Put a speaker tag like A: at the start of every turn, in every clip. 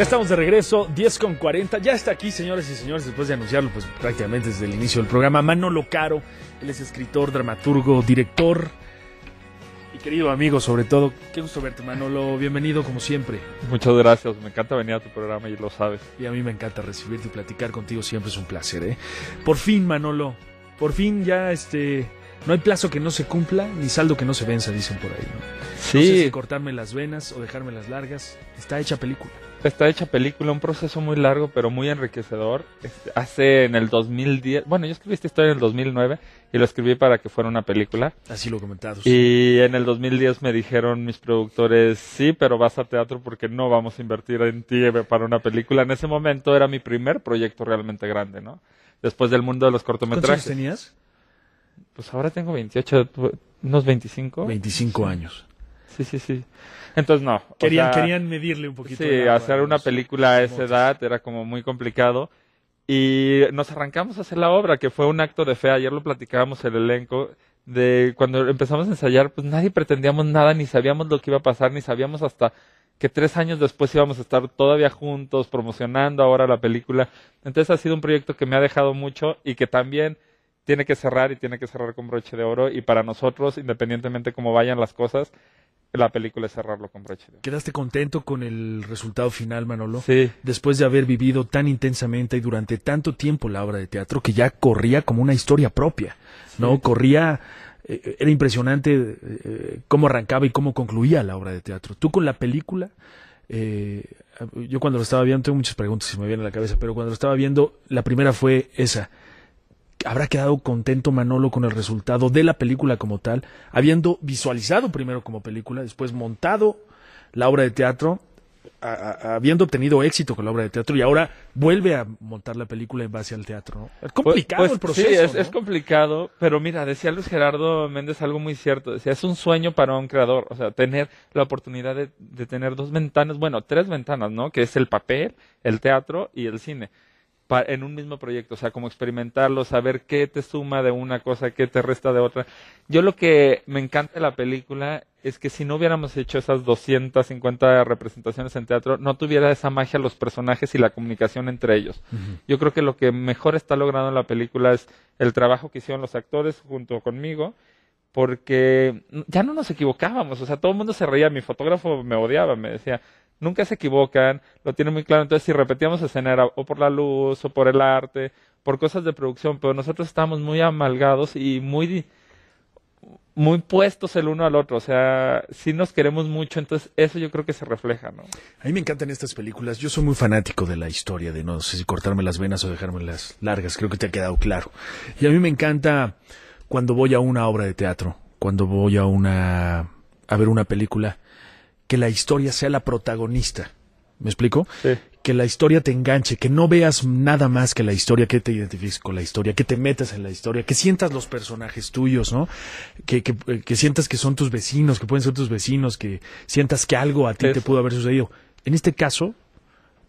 A: Ya estamos de regreso, 10 con 40. Ya está aquí, señores y señores, después de anunciarlo, pues prácticamente desde el inicio del programa. Manolo Caro, él es escritor, dramaturgo, director y querido amigo, sobre todo. Qué gusto verte, Manolo. Bienvenido, como siempre. Muchas gracias, me encanta venir a tu programa y lo sabes. Y a mí me encanta recibirte y platicar contigo, siempre es un placer, ¿eh? Por fin, Manolo, por fin ya este. No hay plazo que no se cumpla, ni saldo que no se venza, dicen por ahí. ¿no? Sí. sé si cortarme las venas o dejarme las largas. Está hecha película está hecha película, un
B: proceso muy largo pero muy enriquecedor. hace en el 2010, bueno, yo escribí esta historia en el 2009 y lo escribí para que fuera una película.
A: Así lo comentaste.
B: Y en el 2010 me dijeron mis productores, sí, pero vas a teatro porque no vamos a invertir en ti para una película. En ese momento era mi primer proyecto realmente grande, ¿no? Después del mundo de los cortometrajes. ¿Cuántos tenías? Pues ahora tengo 28, unos 25. 25 años. Sí, sí, sí. Entonces, no. Querían, medirle un poquito. Sí, hacer una película a esa edad era como muy complicado. Y nos arrancamos a hacer la obra, que fue un acto de fe. Ayer lo platicábamos el elenco. De cuando empezamos a ensayar, pues nadie pretendíamos nada, ni sabíamos lo que iba a pasar, ni sabíamos hasta que tres años después íbamos a estar todavía juntos, promocionando ahora la película. Entonces ha sido un proyecto que me ha dejado mucho y que también tiene que cerrar y tiene que cerrar con broche de oro. Y para nosotros, independientemente cómo vayan las cosas,
A: la película es cerrarlo con brecha. ¿Quedaste contento con el resultado final, Manolo? Sí. Después de haber vivido tan intensamente y durante tanto tiempo la obra de teatro que ya corría como una historia propia, ¿no? Corría eh, eh, era impresionante eh, cómo arrancaba y cómo concluía la obra de teatro. Tú con la película, yo cuando lo estaba viendo, tengo muchas preguntas y me vienen a la cabeza, pero cuando lo estaba viendo, la primera fue esa habrá quedado contento Manolo con el resultado de la película como tal, habiendo visualizado primero como película, después montado la obra de teatro, habiendo obtenido éxito con la obra de teatro y ahora vuelve a montar la película en base al teatro. Es pues, complicado pues, el proceso. Sí, es,
B: complicado, pero mira, decía Luis Gerardo Méndez algo muy cierto. Decía, es un sueño para un creador, o sea, tener la oportunidad de tener dos ventanas, bueno, tres ventanas, ¿no? Que es el papel, el teatro y el cine en un mismo proyecto, o sea, como experimentarlo, saber qué te suma de una cosa, qué te resta de otra. Yo lo que me encanta de la película es que si no hubiéramos hecho esas 250 representaciones en teatro, no tuviera esa magia los personajes y la comunicación entre ellos. Yo creo que lo que mejor está logrando en la película es el trabajo que hicieron los actores junto conmigo, porque ya no nos equivocábamos, o sea, todo el mundo se reía, mi fotógrafo me odiaba, me decía, nunca se equivocan, lo tienen muy claro. Entonces, si repetíamos escena era o por la luz, o por el arte, por cosas de producción, pero nosotros estamos muy amalgados y muy, muy puestos el uno al otro. O sea, si nos queremos mucho, entonces eso yo creo que se refleja, ¿no?
A: A mí me encantan estas películas. Yo soy muy fanático de la historia, de no sé si cortarme las venas o dejármelas largas. Creo que te ha quedado claro. Y a mí me encanta cuando voy a una obra de teatro, cuando voy a una a ver una película que la historia sea la protagonista. ¿Me explico? Sí. Que la historia te enganche, que no veas nada más que la historia, que te identifiques con la historia, que te metas en la historia, que sientas los personajes tuyos, ¿no? Que, que, sientas que son tus vecinos, que pueden ser tus vecinos, que sientas que algo a ti te pudo haber sucedido. En este caso,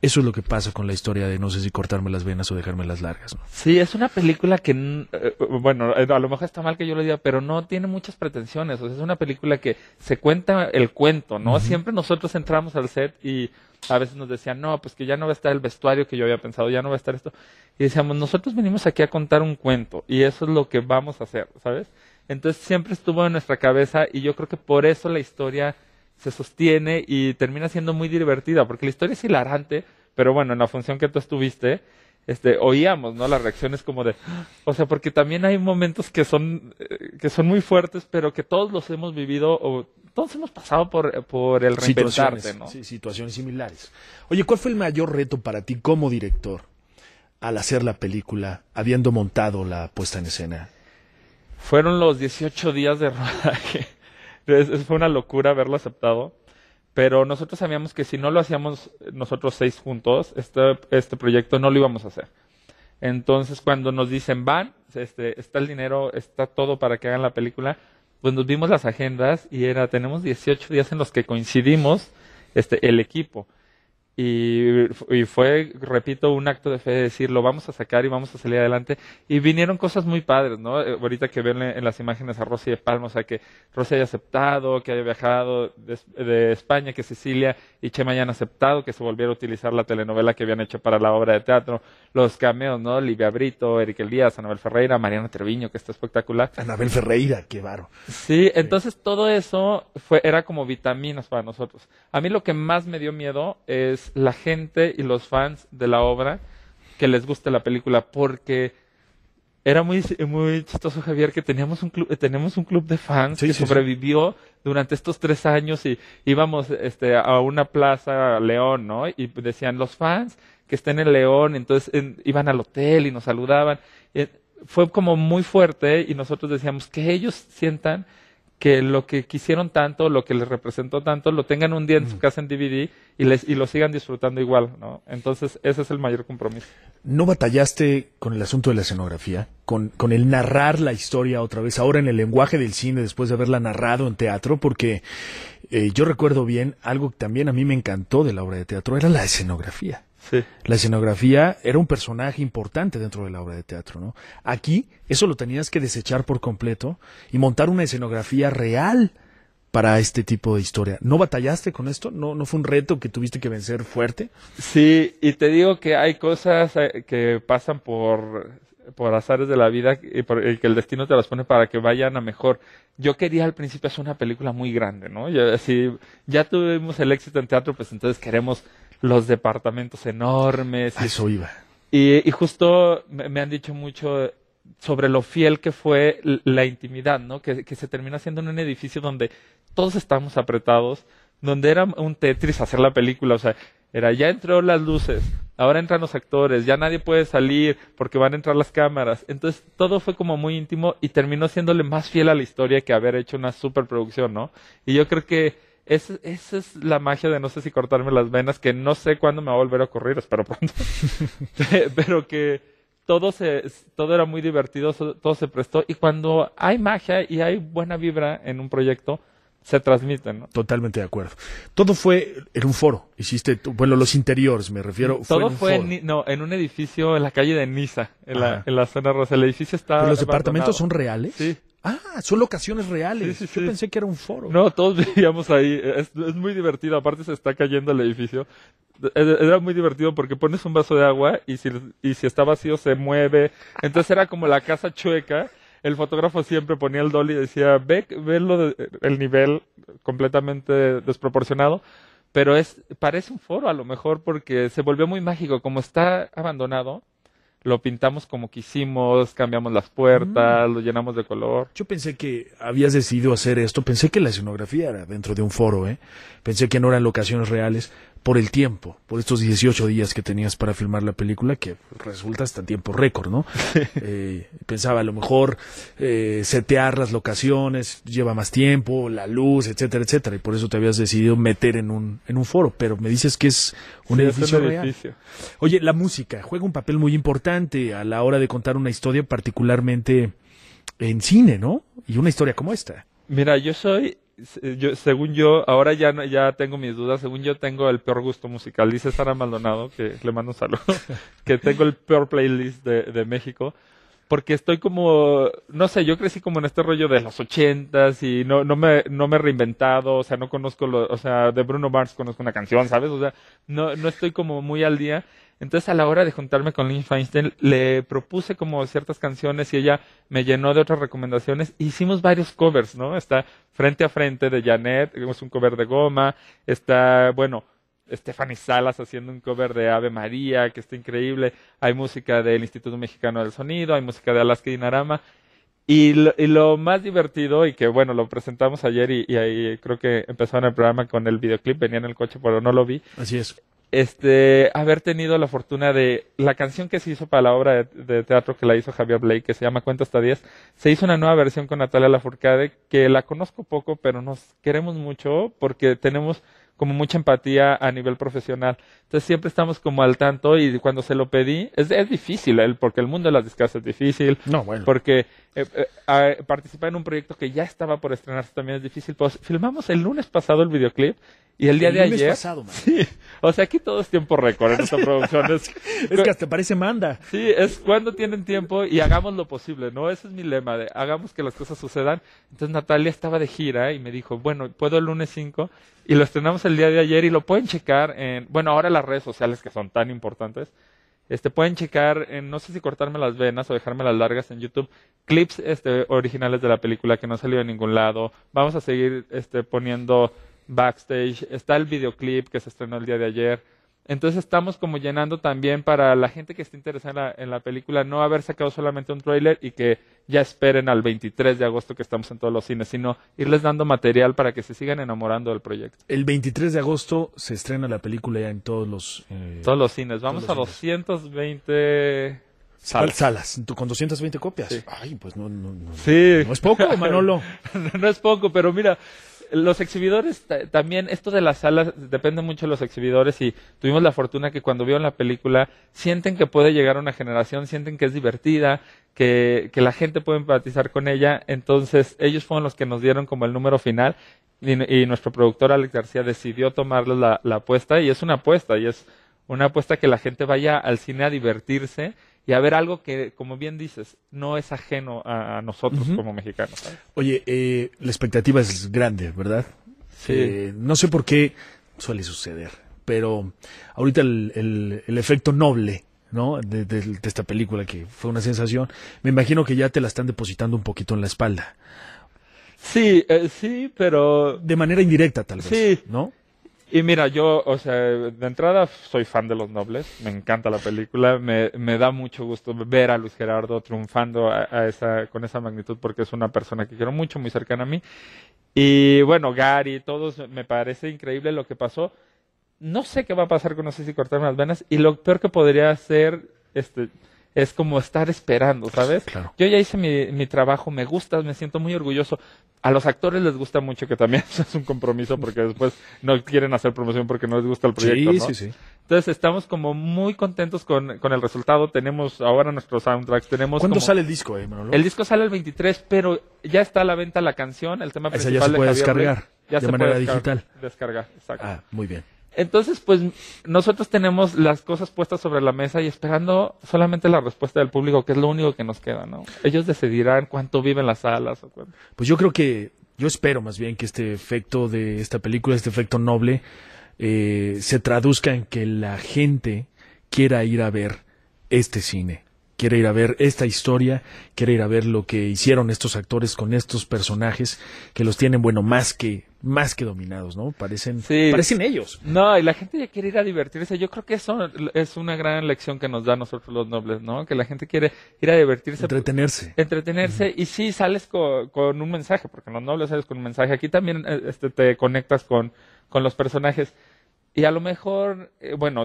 A: eso es lo que pasa con la historia de no sé si cortarme las venas o dejarme las largas.
B: Sí, es una película que, eh, eh, bueno, eh, a lo mejor está mal que yo lo diga, pero no tiene muchas pretensiones. O sea, es una película que se cuenta el cuento, ¿no? Siempre nosotros entramos al set y a veces nos decían, no, pues que ya no va a estar el vestuario que yo había pensado, ya no va a estar esto. Y decíamos, nosotros venimos aquí a contar un cuento y eso es lo que vamos a hacer, ¿sabes? Entonces siempre estuvo en nuestra cabeza y yo creo que por eso la historia se sostiene y termina siendo muy divertida, porque la historia es hilarante, pero bueno, en la función que tú estuviste, este, oíamos, ¿no? Las reacciones como de, o sea, porque también hay momentos que son, eh, que son muy fuertes, pero que todos los hemos vivido o todos hemos
A: pasado por, el reinventarte, Sí, situaciones similares. Oye, ¿cuál fue el mayor reto para ti como director al hacer la película, habiendo montado la puesta en escena?
B: Fueron los 18 días de rodaje fue una locura haberlo aceptado. Pero nosotros sabíamos que si no lo hacíamos eh, nosotros seis juntos, este, este proyecto no lo íbamos a hacer. Entonces, cuando nos dicen, van, este, está el dinero, está todo para que hagan la película, pues nos vimos las agendas y era, tenemos 18 días en los que coincidimos este, el equipo. Y, fue, repito, un acto de fe de decir, lo vamos a sacar y vamos a salir adelante. Y vinieron cosas muy padres, ¿no? Eh, ahorita que ven en las imágenes a Rosy de Palma, o sea, que Rosy haya aceptado, que haya viajado de, España, que Sicilia y Chema hayan aceptado que se volviera a utilizar la telenovela que habían hecho para la obra de teatro. Los cameos, ¿no? Livia Brito, Eric Díaz, Anabel Ferreira, Mariana Treviño, que está espectacular. Anabel Ferreira, qué varo. Sí, entonces todo eso fue, era como vitaminas para nosotros. A mí lo que más me dio miedo es la gente y los fans de la obra que les guste la película, porque era muy, muy chistoso, Javier, que teníamos un club, tenemos un club de fans que sobrevivió durante estos tres años y íbamos este, a una plaza León, ¿no? Y decían, los fans que estén en León, entonces iban al hotel y nos saludaban. Eh, fue como muy fuerte y nosotros decíamos que ellos sientan que lo que quisieron tanto, lo que les representó tanto, lo tengan un día en su casa en DVD y, les, y lo sigan disfrutando igual, ¿no? Entonces,
A: ese es el mayor compromiso. ¿No batallaste con el asunto de la escenografía? Con, con el narrar la historia otra vez, ahora en el lenguaje del cine, después de haberla narrado en teatro, porque eh, yo recuerdo bien algo que también a mí me encantó de la obra de teatro, era la escenografía. La escenografía era un personaje importante dentro de la obra de teatro, ¿no? Aquí eso lo tenías que desechar por completo y montar una escenografía real para este tipo de historia. ¿No batallaste con esto? ¿No, no fue un reto que tuviste que vencer fuerte? Sí, y te
B: digo que hay cosas eh, que pasan por, por azares de la vida y que el destino te las pone para que vayan a mejor. Yo quería al principio hacer una película muy grande, ¿no? si ya tuvimos el éxito en teatro, pues entonces queremos los departamentos enormes. eso iba. Y, justo me, han dicho mucho sobre lo fiel que fue la intimidad, ¿no? Que, se terminó haciendo en un edificio donde todos estábamos apretados, donde era un Tetris hacer la película, o sea, era ya entró las luces, ahora entran los actores, ya nadie puede salir porque van a entrar las cámaras. Entonces todo fue como muy íntimo y terminó siéndole más fiel a la historia que haber hecho una superproducción, ¿no? Y yo creo que es, esa es la magia de no sé si cortarme las venas, que no sé cuándo me va a volver a ocurrir, espero pronto. Pero que todo, se, todo era muy divertido, todo se prestó. Y cuando hay magia y hay buena vibra en un proyecto, se transmite ¿no?
A: Totalmente de acuerdo. Todo fue en un foro. Hiciste, bueno, los interiores, me refiero. Todo fue, en,
B: un, no, en un edificio en la calle de Niza, en, la, en la, zona rosa. El edificio estaba los departamentos son
A: reales? Sí. Ah, son locaciones reales. Yo pensé que era un foro. No,
B: todos vivíamos ahí. Es, muy divertido. Aparte se está cayendo el edificio. E, e, era muy divertido porque pones un vaso de agua y si, está vacío se mueve. Entonces era como la casa chueca. El fotógrafo siempre ponía el dolly y decía, ve, ve el nivel completamente desproporcionado. Pero es, parece un foro a lo mejor porque se volvió muy mágico. Como está abandonado, lo pintamos como quisimos, cambiamos las puertas, mm. lo llenamos de color. Yo pensé que
A: habías decidido hacer esto, pensé que la escenografía era dentro de un foro, ¿eh? pensé que no eran locaciones reales, por el tiempo, por estos 18 días que tenías para filmar la película, que resulta hasta tiempo récord, ¿no? Eh, pensaba a lo mejor eh, setear las locaciones, lleva más tiempo, la luz, etcétera, etcétera, y por eso te habías decidido meter en un, en un foro, pero me dices que es un edificio es Oye, la música juega un papel muy importante a la hora de contar una historia, particularmente en cine, ¿no? Y una historia como esta.
B: Mira, yo soy eh, según yo, ahora ya, ya tengo mis dudas, según yo tengo el peor gusto musical, dice Sara Maldonado, que le mando un saludo, que tengo el peor playlist de, de México, porque estoy como, no sé, yo crecí como en este rollo de los ochentas y no, no, me, no me he reinventado, o sea, no conozco, lo, o sea, de Bruno Mars conozco una canción, ¿sabes? O sea, no, no estoy como muy al día entonces a la hora de juntarme con Lynn Feinstein le propuse como ciertas canciones y ella me llenó de otras recomendaciones. Hicimos varios covers, ¿no? Está Frente a Frente de Janet, hicimos un cover de Goma, está, bueno, Stephanie Salas haciendo un cover de Ave María, que está increíble. Hay música del Instituto Mexicano del Sonido, hay música de Alaska y Narama. Y lo, más divertido, y que bueno, lo presentamos ayer y, ahí creo que empezaron el programa con el videoclip, venía en el coche, pero no lo vi. Así es este, haber tenido la fortuna de la canción que se hizo para la obra de, teatro que la hizo Javier Blake, que se llama Cuenta hasta 10, se hizo una nueva versión con Natalia Lafourcade, que la conozco poco, pero nos queremos mucho porque tenemos como mucha empatía a nivel profesional. Entonces siempre estamos como al tanto y cuando se lo pedí, es, difícil, él porque el mundo de las discas es difícil, no, bueno. porque eh, eh, participar en un proyecto que ya estaba por estrenarse también es difícil. Pues filmamos el lunes pasado el videoclip y el día el de lunes ayer... Pasado, Sí, o sea, aquí todo es tiempo récord en esta producción.
A: Es, que hasta parece manda.
B: Sí, es cuando tienen tiempo y hagamos lo posible, ¿no? Ese es mi lema, de hagamos que las cosas sucedan. Entonces Natalia estaba de gira y me dijo, bueno, puedo el lunes 5 y lo estrenamos el día de ayer y lo pueden checar en, bueno, ahora las redes sociales que son tan importantes, este, pueden checar, en, no sé si cortarme las venas o dejarme las largas en YouTube, clips este, originales de la película que no salió de ningún lado. Vamos a seguir este, poniendo backstage. Está el videoclip que se estrenó el día de ayer. Entonces estamos como llenando también para la gente que esté interesada en la, película no haber sacado solamente un tráiler y que ya esperen al 23 de agosto que estamos en todos los cines, sino irles dando material para que se sigan enamorando del proyecto.
A: El 23 de agosto se estrena la película ya en todos los... Eh, todos los cines. Vamos a
B: 220... Salas. Salas,
A: con 220 copias. Ay, pues no, no, no es poco,
B: Manolo. no es poco, pero mira, los exhibidores también, esto de las salas depende mucho de los exhibidores y tuvimos la fortuna que cuando vieron la película sienten que puede llegar a una generación, sienten que es divertida, que, que la gente puede empatizar con ella, entonces ellos fueron los que nos dieron como el número final y, nuestro productor Alex García decidió tomar la, la apuesta y es una apuesta y es una apuesta que la gente vaya al cine a divertirse y a ver algo que, como bien dices, no es ajeno a, nosotros como mexicanos.
A: Oye, eh, la expectativa es grande, ¿verdad? Sí. Eh, no sé por qué suele suceder, pero ahorita el, efecto noble ¿no? De, esta película que fue una sensación. Me imagino que ya te la están depositando un poquito en la espalda. Sí, eh, sí, pero... De manera indirecta, tal vez, sí,
B: ¿no? Y mira, yo, o sea, de entrada soy fan de Los Nobles, me encanta la película, me, da mucho gusto ver a Luis Gerardo triunfando a, esa, con esa magnitud porque es una persona que quiero mucho, muy cercana a mí. Y bueno, Gary, todos, me parece increíble lo que pasó. No sé qué va a pasar con No sé si cortarme las venas y lo peor que podría ser... este, es como estar esperando, ¿sabes? Yo ya hice mi, mi trabajo, me gusta, me siento muy orgulloso. A los actores les gusta mucho que también es un compromiso porque después no quieren hacer promoción porque no les gusta el proyecto. ¿no? sí, sí. Entonces estamos como muy contentos con, con el resultado. Tenemos ahora nuestros soundtracks. Tenemos ¿Cuándo sale el disco, eh, El disco sale el 23, pero ya está a la venta la canción, el tema principal. Esa ya se puede descargar ya de manera digital. Descargar, exacto. Ah, muy bien. Entonces, pues nosotros tenemos las cosas puestas sobre la mesa y esperando solamente la respuesta del público, que es lo único que nos queda, ¿no? Ellos decidirán
A: cuánto viven las salas. Pues yo creo que, yo espero más bien que este efecto de esta película, este efecto noble, eh, se traduzca en que la gente quiera ir a ver este cine quiere ir a ver esta historia, quiere ir a ver lo que hicieron estos actores con estos personajes que los tienen, bueno, más que más que dominados, ¿no? Parecen, parecen ellos.
B: No, y la gente ya quiere ir a divertirse. Yo creo que eso es una gran lección que nos da nosotros los nobles, ¿no? Que la gente quiere ir a divertirse. Entretenerse. Entretenerse. Y sí, sales con, un mensaje, porque los nobles sales con un mensaje. Aquí también eh, este, te conectas con, con los personajes. Y a lo mejor, eh, bueno,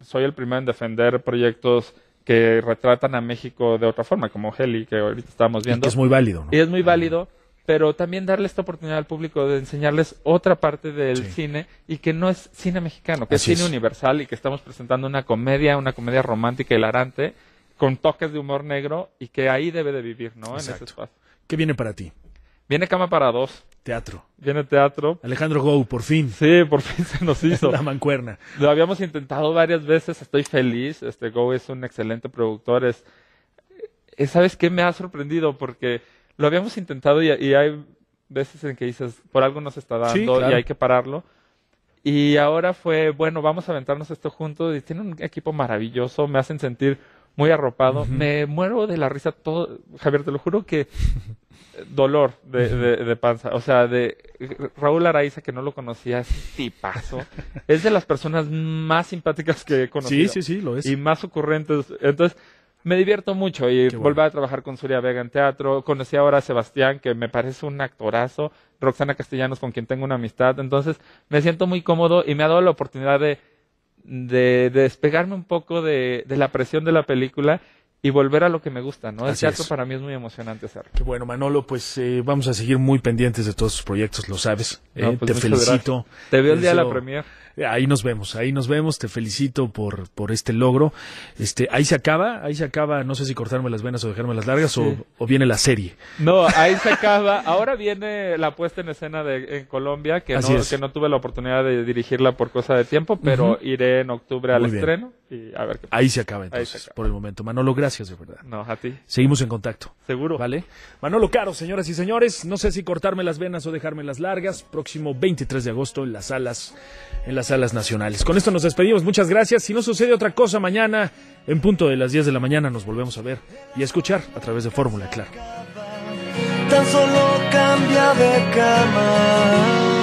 B: soy el primero en defender proyectos que retratan a México de otra forma, como Heli, que ahorita estábamos viendo. es muy válido. Y es muy ah. válido, pero también darle esta oportunidad al público de enseñarles otra parte del cine y que no es cine mexicano, que es cine universal y que estamos presentando una comedia, una comedia romántica hilarante, con toques de humor negro y que ahí debe de vivir, ¿no? En ese
A: espacio. ¿Qué viene para ti?
B: Viene Cama para dos.
A: Teatro. Viene teatro. Alejandro Gou, por fin. Sí, por fin se nos hizo. La mancuerna.
B: Lo habíamos intentado varias veces, estoy feliz. Este Gou es un excelente productor. Es, eh, ¿Sabes qué me ha sorprendido? Porque lo habíamos intentado y, hay veces en que dices, por algo nos está dando y hay que pararlo. Y ahora fue, bueno, vamos a aventarnos esto juntos. Y tiene un equipo maravilloso, me hacen sentir muy arropado. Me muero de la risa todo. Javier, te lo juro que dolor de, de, panza. O sea, de Raúl Araiza, que no lo conocía, es paso. es de las personas más simpáticas que he conocido. Sí, sí, sí, lo es. Y más ocurrentes. Entonces, me divierto mucho y bueno. a trabajar con Zulia Vega en teatro. Conocí ahora a Sebastián, que me parece un actorazo. Roxana Castellanos, con quien tengo una amistad. Entonces, me siento muy cómodo y me ha dado la oportunidad de, de, despegarme un poco de, de la presión de la película y volver a lo que me gusta, ¿no? El teatro para mí es muy emocionante hacerlo.
A: bueno, Manolo, pues eh, vamos a seguir muy pendientes de todos tus proyectos, lo sabes. Eh, pues te felicito. Te veo el día de la premia ahí nos vemos, ahí nos vemos, te felicito por, por este logro. Este, ahí se acaba, ahí se acaba, no sé si cortarme las venas o dejarme las largas o, viene la serie.
B: No, ahí se acaba, ahora viene la puesta en escena de, en Colombia, que no, que no tuve la oportunidad de dirigirla por cosa de tiempo, pero iré en octubre al estreno y a ver qué Ahí
A: se acaba entonces, por el momento. Manolo, gracias de verdad. No, a ti. Seguimos en contacto. Seguro. ¿Vale? Manolo Caro, señoras y señores, no sé si cortarme las venas o dejarme las largas, próximo 23 de agosto en las salas, en salas nacionales. Con esto nos despedimos. Muchas gracias. Si no sucede otra cosa mañana, en punto de las 10 de la mañana nos volvemos a ver y a escuchar a través de Fórmula, claro. Tan solo cambia de cama.